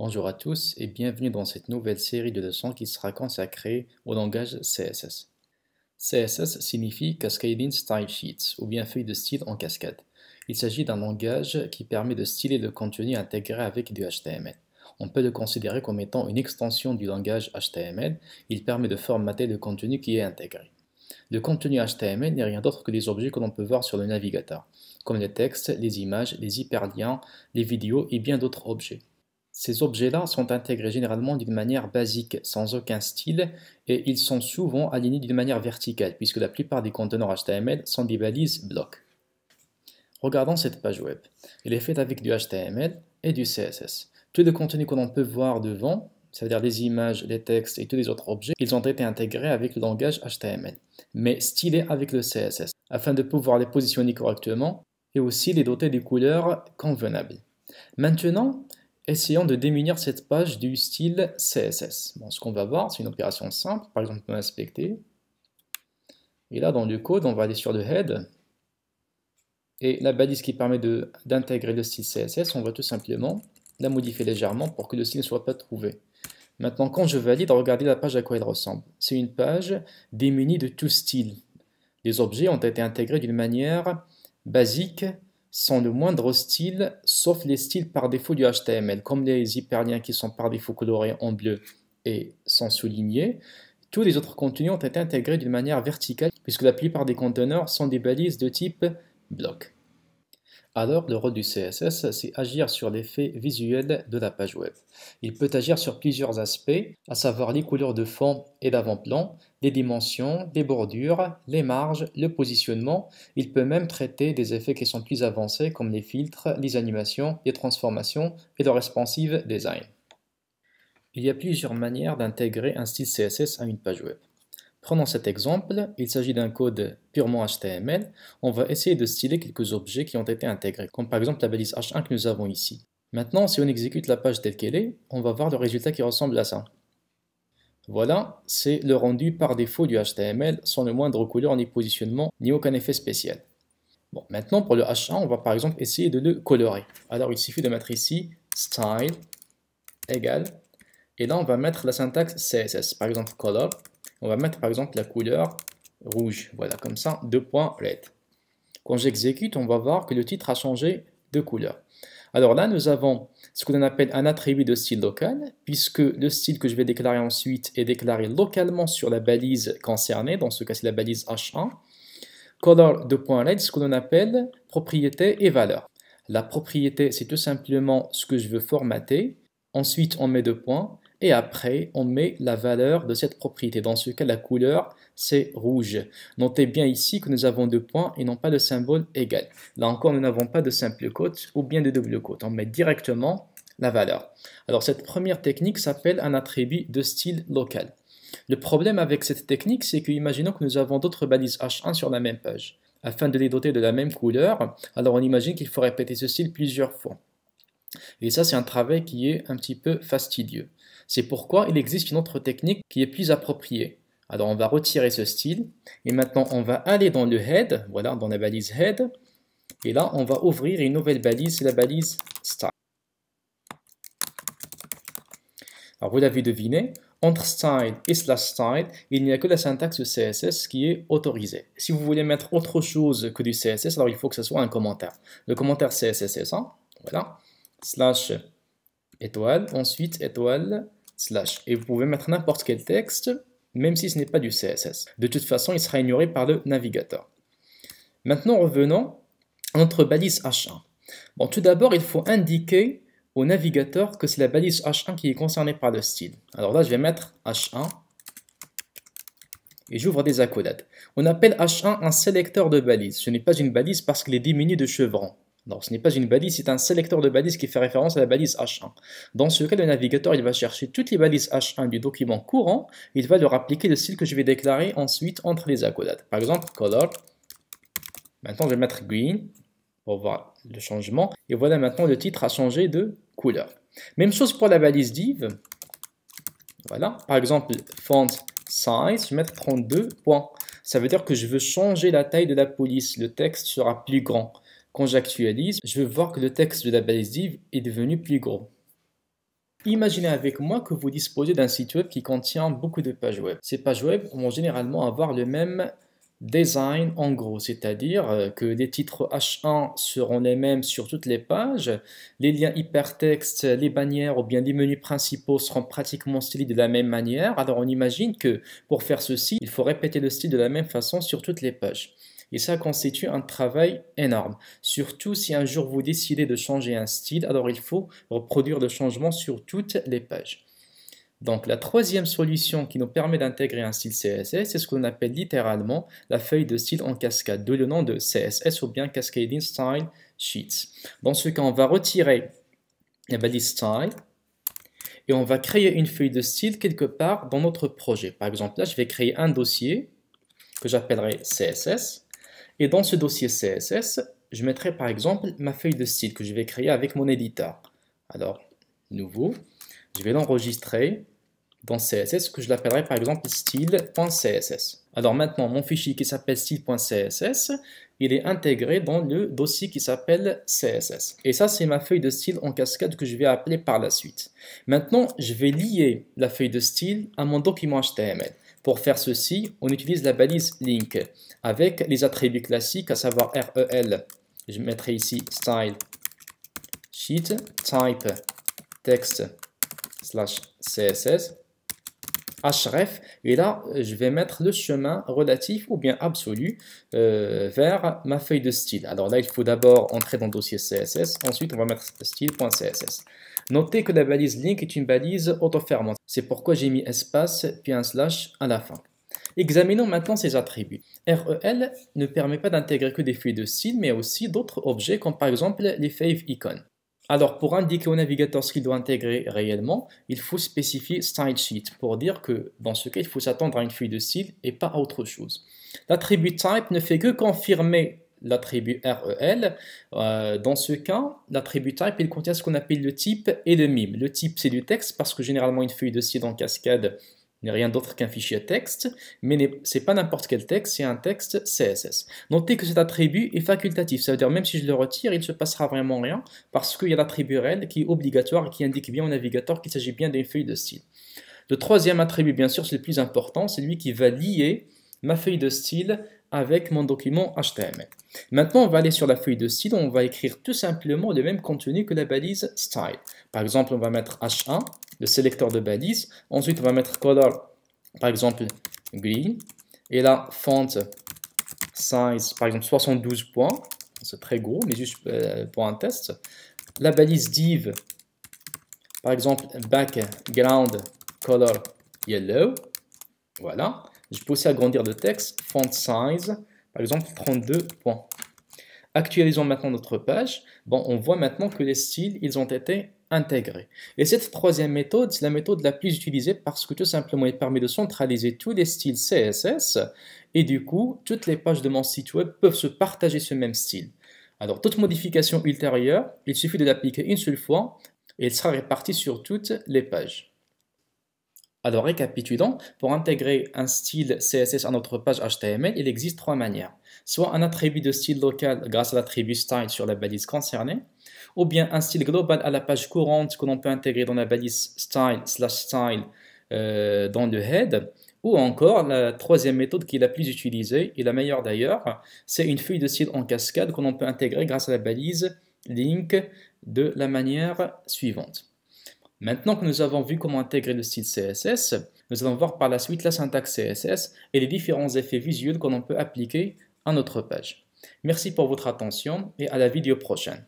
Bonjour à tous et bienvenue dans cette nouvelle série de leçons qui sera consacrée au langage CSS. CSS signifie Cascading Style Sheets ou bien feuille de style en cascade. Il s'agit d'un langage qui permet de styler le contenu intégré avec du HTML. On peut le considérer comme étant une extension du langage HTML. Il permet de formater le contenu qui est intégré. Le contenu HTML n'est rien d'autre que les objets que l'on peut voir sur le navigateur, comme les textes, les images, les hyperliens, les vidéos et bien d'autres objets. Ces objets-là sont intégrés généralement d'une manière basique, sans aucun style, et ils sont souvent alignés d'une manière verticale, puisque la plupart des conteneurs HTML sont des balises blocs. Regardons cette page web. Elle est faite avec du HTML et du CSS. Tout les contenus que l'on peut voir devant, c'est-à-dire les images, les textes et tous les autres objets, ils ont été intégrés avec le langage HTML, mais stylés avec le CSS, afin de pouvoir les positionner correctement et aussi les doter des couleurs convenables. Maintenant, essayons de démunir cette page du style CSS. Bon, ce qu'on va voir, c'est une opération simple, par exemple inspecter. Et là, dans le code, on va aller sur le head. Et la balise qui permet d'intégrer le style CSS, on va tout simplement la modifier légèrement pour que le style ne soit pas trouvé. Maintenant, quand je valide, regardez la page à quoi elle ressemble. C'est une page démunie de tout style. Les objets ont été intégrés d'une manière basique sans le moindre style, sauf les styles par défaut du HTML, comme les hyperliens qui sont par défaut colorés en bleu et sans soulignés. Tous les autres contenus ont été intégrés d'une manière verticale, puisque la plupart des conteneurs sont des balises de type bloc. Alors, le rôle du CSS, c'est agir sur l'effet visuel de la page web. Il peut agir sur plusieurs aspects, à savoir les couleurs de fond et d'avant-plan, les dimensions, les bordures, les marges, le positionnement. Il peut même traiter des effets qui sont plus avancés comme les filtres, les animations, les transformations et le responsive design. Il y a plusieurs manières d'intégrer un style CSS à une page web. Prenons cet exemple, il s'agit d'un code purement HTML. On va essayer de styler quelques objets qui ont été intégrés, comme par exemple la balise H1 que nous avons ici. Maintenant, si on exécute la page telle qu'elle est, on va voir le résultat qui ressemble à ça. Voilà, c'est le rendu par défaut du HTML sans le moindre couleur ni positionnement ni aucun effet spécial. Bon, maintenant pour le H1, on va par exemple essayer de le colorer. Alors il suffit de mettre ici style égal et là on va mettre la syntaxe CSS, par exemple color on va mettre par exemple la couleur rouge. Voilà, comme ça, deux points red. Quand j'exécute, on va voir que le titre a changé de couleur. Alors là, nous avons ce qu'on appelle un attribut de style local, puisque le style que je vais déclarer ensuite est déclaré localement sur la balise concernée, dans ce cas c'est la balise H1. Color de points red, ce qu'on appelle propriété et valeur. La propriété, c'est tout simplement ce que je veux formater. Ensuite, on met deux points et après on met la valeur de cette propriété. Dans ce cas, la couleur c'est rouge. Notez bien ici que nous avons deux points et non pas le symbole égal. Là encore, nous n'avons pas de simple côte ou bien de double côte. On met directement la valeur. Alors cette première technique s'appelle un attribut de style local. Le problème avec cette technique, c'est que imaginons que nous avons d'autres balises H1 sur la même page. Afin de les doter de la même couleur, alors on imagine qu'il faut répéter ce style plusieurs fois. Et ça, c'est un travail qui est un petit peu fastidieux. C'est pourquoi il existe une autre technique qui est plus appropriée. Alors on va retirer ce style et maintenant on va aller dans le head, voilà dans la balise head. Et là on va ouvrir une nouvelle balise, c'est la balise style. Alors vous l'avez deviné, entre style et slash style, il n'y a que la syntaxe CSS qui est autorisée. Si vous voulez mettre autre chose que du CSS, alors il faut que ce soit un commentaire. Le commentaire CSS ça, hein, voilà, slash étoile, ensuite étoile et vous pouvez mettre n'importe quel texte, même si ce n'est pas du CSS. De toute façon, il sera ignoré par le navigateur. Maintenant, revenons à notre balise H1. Bon, tout d'abord, il faut indiquer au navigateur que c'est la balise H1 qui est concernée par le style. Alors là, je vais mettre H1 et j'ouvre des accolades. On appelle H1 un sélecteur de balise. Ce n'est pas une balise parce qu'il est diminué de chevrons. Non, ce n'est pas une balise, c'est un sélecteur de balises qui fait référence à la balise H1. Dans ce cas, le navigateur il va chercher toutes les balises H1 du document courant, il va leur appliquer le style que je vais déclarer ensuite entre les accolades. Par exemple, color. Maintenant, je vais mettre green pour voir le changement. Et voilà, maintenant, le titre a changé de couleur. Même chose pour la balise div. Voilà, par exemple, font size, je vais mettre 32 points. Ça veut dire que je veux changer la taille de la police. Le texte sera plus grand. Quand j'actualise, je veux voir que le texte de la balise div est devenu plus gros. Imaginez avec moi que vous disposez d'un site web qui contient beaucoup de pages web. Ces pages web vont généralement avoir le même design en gros, c'est-à-dire euh, que les titres H1 seront les mêmes sur toutes les pages, les liens hypertextes, les bannières ou bien les menus principaux seront pratiquement stylés de la même manière. Alors on imagine que pour faire ceci, il faut répéter le style de la même façon sur toutes les pages. Et ça constitue un travail énorme. Surtout si un jour vous décidez de changer un style, alors il faut reproduire le changement sur toutes les pages. Donc la troisième solution qui nous permet d'intégrer un style CSS, c'est ce qu'on appelle littéralement la feuille de style en cascade, de le nom de CSS ou bien Cascading Style Sheets. Dans ce cas, on va retirer la balise style et on va créer une feuille de style quelque part dans notre projet. Par exemple, là, je vais créer un dossier que j'appellerai CSS. Et dans ce dossier CSS, je mettrai par exemple ma feuille de style que je vais créer avec mon éditeur. Alors, nouveau, je vais l'enregistrer dans CSS que je l'appellerai par exemple style.css. Alors maintenant, mon fichier qui s'appelle style.css, il est intégré dans le dossier qui s'appelle CSS. Et ça, c'est ma feuille de style en cascade que je vais appeler par la suite. Maintenant, je vais lier la feuille de style à mon document HTML. Pour faire ceci, on utilise la balise link avec les attributs classiques, à savoir REL. Je mettrai ici style sheet type text slash css href, et là, euh, je vais mettre le chemin relatif ou bien absolu euh, vers ma feuille de style. Alors là, il faut d'abord entrer dans le dossier CSS, ensuite on va mettre style.css. Notez que la balise link est une balise auto-fermante, c'est pourquoi j'ai mis espace puis un slash à la fin. Examinons maintenant ses attributs. REL ne permet pas d'intégrer que des feuilles de style, mais aussi d'autres objets comme par exemple les fave icons. Alors, pour indiquer au navigateur ce qu'il doit intégrer réellement, il faut spécifier style sheet pour dire que dans ce cas, il faut s'attendre à une feuille de style et pas à autre chose. L'attribut type ne fait que confirmer l'attribut REL. Euh, dans ce cas, l'attribut type, il contient ce qu'on appelle le type et le mime. Le type, c'est du texte parce que généralement, une feuille de style en cascade n'est rien d'autre qu'un fichier texte, mais c'est pas n'importe quel texte, c'est un texte CSS. Notez que cet attribut est facultatif, ça veut dire même si je le retire, il ne se passera vraiment rien, parce qu'il y a l'attribut rel qui est obligatoire et qui indique bien au navigateur qu'il s'agit bien d'une feuille de style. Le troisième attribut, bien sûr, c'est le plus important, c'est lui qui va lier ma feuille de style avec mon document HTML. Maintenant, on va aller sur la feuille de style, on va écrire tout simplement le même contenu que la balise style. Par exemple, on va mettre H1, le sélecteur de balise. Ensuite, on va mettre color, par exemple, green. Et là, font size, par exemple, 72 points. C'est très gros, mais juste euh, pour un test. La balise div, par exemple, background color yellow. Voilà. Je peux aussi agrandir le texte, font size, par exemple 32 points. Actualisons maintenant notre page. Bon, on voit maintenant que les styles, ils ont été intégrée. Et cette troisième méthode, c'est la méthode la plus utilisée parce que tout simplement, elle permet de centraliser tous les styles CSS et du coup, toutes les pages de mon site web peuvent se partager ce même style. Alors, toute modification ultérieure, il suffit de l'appliquer une seule fois et elle sera répartie sur toutes les pages. Alors récapitulons, pour intégrer un style CSS à notre page HTML, il existe trois manières. Soit un attribut de style local grâce à l'attribut style sur la balise concernée, ou bien un style global à la page courante que l'on peut intégrer dans la balise style slash style euh, dans le head, ou encore la troisième méthode qui est la plus utilisée et la meilleure d'ailleurs, c'est une feuille de style en cascade que l'on peut intégrer grâce à la balise link de la manière suivante. Maintenant que nous avons vu comment intégrer le style CSS, nous allons voir par la suite la syntaxe CSS et les différents effets visuels qu'on peut appliquer à notre page. Merci pour votre attention et à la vidéo prochaine.